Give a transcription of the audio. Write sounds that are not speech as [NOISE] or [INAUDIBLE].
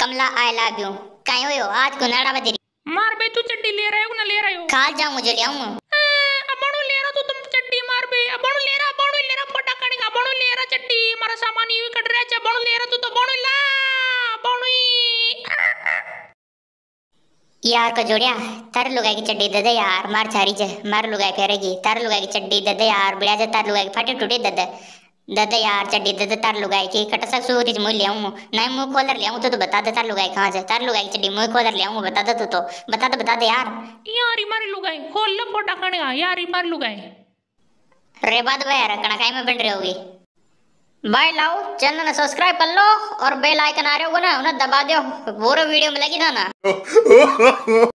Kamala I love you कहीं हो आज को नाड़ा बदरी मार बे तू चड्डी ले रहे हो ना ले रहे हो खा जा मुझे ले आऊं अबणो ले रहा तू तुम चड्डी मार बे अबणो ले रहा अबणो ले रहा पटा कड़ेगा अबणो ले रहा चड्डी मारा सामान यूं कट रहा है अबणो ले रहा तू तो अबणो ला अबणो यार को जोड़िया तर लुगाई की चड्डी दे दे यार मार छारी जे मार लुगाई फेरेगी तर लुगाई की चड्डी दे दे यार बिड़ा जे तार लुगाई फाटी टूटे दे दे दादा यार चड्डी दादा तार लुगाई की कट सक सूरी मुँह ले आऊँ नहीं मुँह खोलर ले आऊँ तो, तो बता दे तार लुगाई कहाँ से तार लुगाई चड्डी मुँह खोलर ले आऊँ बता दे तू तो बता दे बता दे यार यार हमारी लुगाई खोल ले फोटा कण यार हमारी लुगाई रे बात भाई यार कणकाई में बन रही होगी भाई लाओ चैनल ने सब्सक्राइब कर लो और बेल आइकन आ रहे होगा ना उन्हें दबा दो पूरा वीडियो मिलेगी ना ना [LAUGHS]